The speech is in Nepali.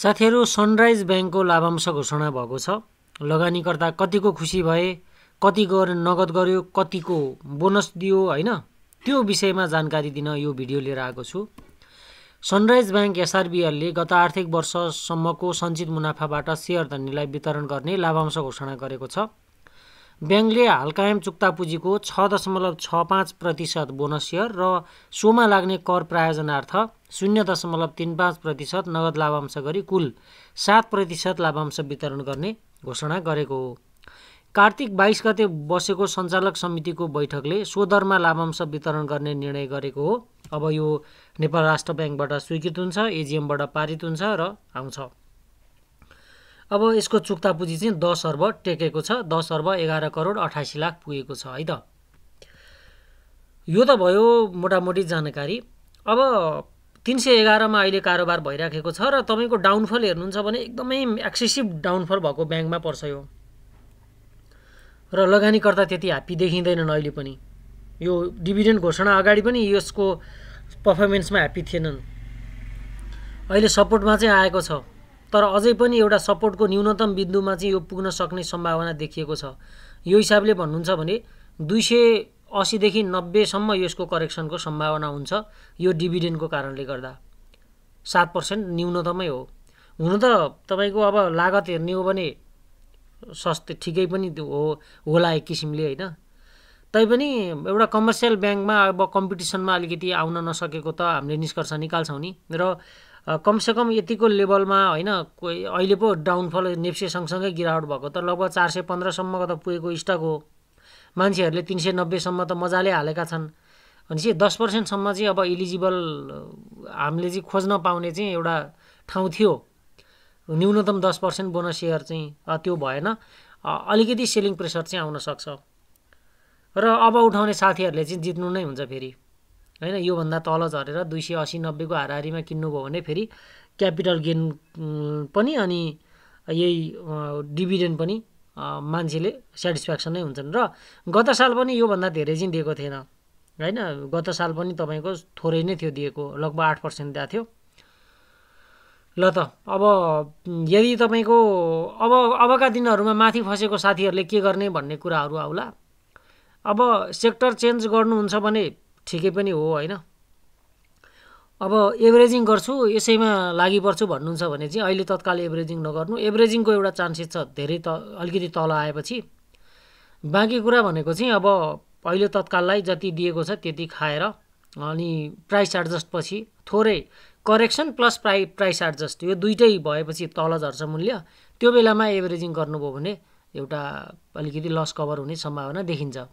साथीहरू सनराइज ब्याङ्कको लाभांश घोषणा भएको छ लगानीकर्ता कतिको खुसी भए कति गरे नगद गर्यो कतिको बोनस दियो होइन त्यो विषयमा जानकारी दिन यो भिडियो लिएर आएको छु सनराइज ब्याङ्क एसआरबिएलले गत आर्थिक वर्षसम्मको सञ्चित मुनाफाबाट सेयर धनीलाई वितरण गर्ने लाभांश घोषणा गरेको छ ब्याङ्कले हालकायम चुक्ता पुँजीको छ दशमलव छ पाँच प्रतिशत बोनस सेयर र सोमा लाग्ने कर प्रायोजनार्थ शून्य दशमलव तिन पाँच प्रतिशत नगद लाभांश गरी कुल सात प्रतिशत लाभांश वितरण गर्ने घोषणा गरेको हो कार्तिक बाइस गते बसेको सञ्चालक समितिको बैठकले सोदरमा लाभांश वितरण गर्ने निर्णय गरेको हो अब यो नेपाल राष्ट्र ब्याङ्कबाट स्वीकृत हुन्छ एजिएमबाट पारित हुन्छ र आउँछ अब यसको चुक्ता पुँजी चाहिँ दस अर्ब टेकेको छ दस अर्ब एघार करोड अठासी लाख पुगेको छ है त यो त भयो मोटामोटी जानकारी अब तिन सय एघारमा अहिले कारोबार भइराखेको छ र तपाईँको डाउनफल हेर्नुहुन्छ भने एकदमै एक्सेसिभ डाउनफल भएको ब्याङ्कमा पर्छ यो र लगानीकर्ता त्यति ह्याप्पी देखिँदैनन् अहिले पनि यो डिभिडेन्ड घोषणा अगाडि पनि यसको पर्फर्मेन्समा ह्याप्पी थिएनन् अहिले सपोर्टमा चाहिँ आएको छ तर अझै पनि एउटा सपोर्टको न्यूनतम बिन्दुमा चाहिँ यो पुग्न सक्ने सम्भावना देखिएको छ यो हिसाबले भन्नुहुन्छ भने दुई सय असीदेखि नब्बेसम्म यसको करेक्सनको सम्भावना हुन्छ यो डिभिडेन्डको कारणले गर्दा सात पर्सेन्ट न्यूनतमै हो हुन त तपाईँको अब लागत हेर्ने हो भने सस्तो ठिकै पनि हो होला एक किसिमले होइन तैपनि एउटा कमर्सियल ब्याङ्कमा अब कम्पिटिसनमा अलिकति आउन नसकेको त हामीले निष्कर्ष निकाल्छौँ नि र कमसेकम यतिको लेभलमा होइन कोही अहिले पो डाउनफल नेप्से सँगसँगै गिरावट भएको त लगभग चार सय पन्ध्रसम्मको त पुगेको स्टक हो मान्छेहरूले तिन सय नब्बेसम्म त मजाले हालेका छन् भनेपछि दस पर्सेन्टसम्म चाहिँ अब इलिजिबल हामीले चाहिँ खोज्न पाउने चाहिँ एउटा ठाउँ थियो न्यूनतम दस पर्सेन्ट बोनस सेयर चाहिँ त्यो भएन अलिकति सेलिङ प्रेसर चाहिँ आउन सक्छ र अब उठाउने साथीहरूले चाहिँ जित्नु नै हुन्छ फेरि होइन योभन्दा तल झरेर दुई सय असी नब्बेको हाराहारीमा किन्नुभयो भने फेरि क्यापिटल गेन पनि अनि यही डिभिडेन्ड पनि मान्छेले सेटिस्फ्याक्सन नै हुन्छन् र गत साल पनि योभन्दा धेरै चाहिँ दिएको थिएन होइन गत साल पनि तपाईँको थोरै नै थियो दिएको लगभग आठ पर्सेन्ट दिएको थियो ल त अब यदि तपाईँको अब अबका दिनहरूमा माथि फसेको साथीहरूले के गर्ने भन्ने कुराहरू आउला अब सेक्टर चेन्ज गर्नुहुन्छ भने ठिकै पनि हो होइन अब एभरेजिङ गर्छु यसैमा लागि पर्छु भन्नुहुन्छ भने चाहिँ अहिले तत्काल एभरेजिङ नगर्नु एभरेजिङको एउटा चान्सेस छ धेरै त अलिकति तल आएपछि बाँकी कुरा भनेको चाहिँ अब अहिले तत्काललाई जति दिएको छ त्यति खाएर अनि प्राइस एडजस्टपछि थोरै करेक्सन प्लस प्राइ प्राइस एडजस्ट यो दुइटै भएपछि तल झर्छ मूल्य त्यो बेलामा एभरेजिङ गर्नुभयो भने एउटा अलिकति लस कभर हुने सम्भावना देखिन्छ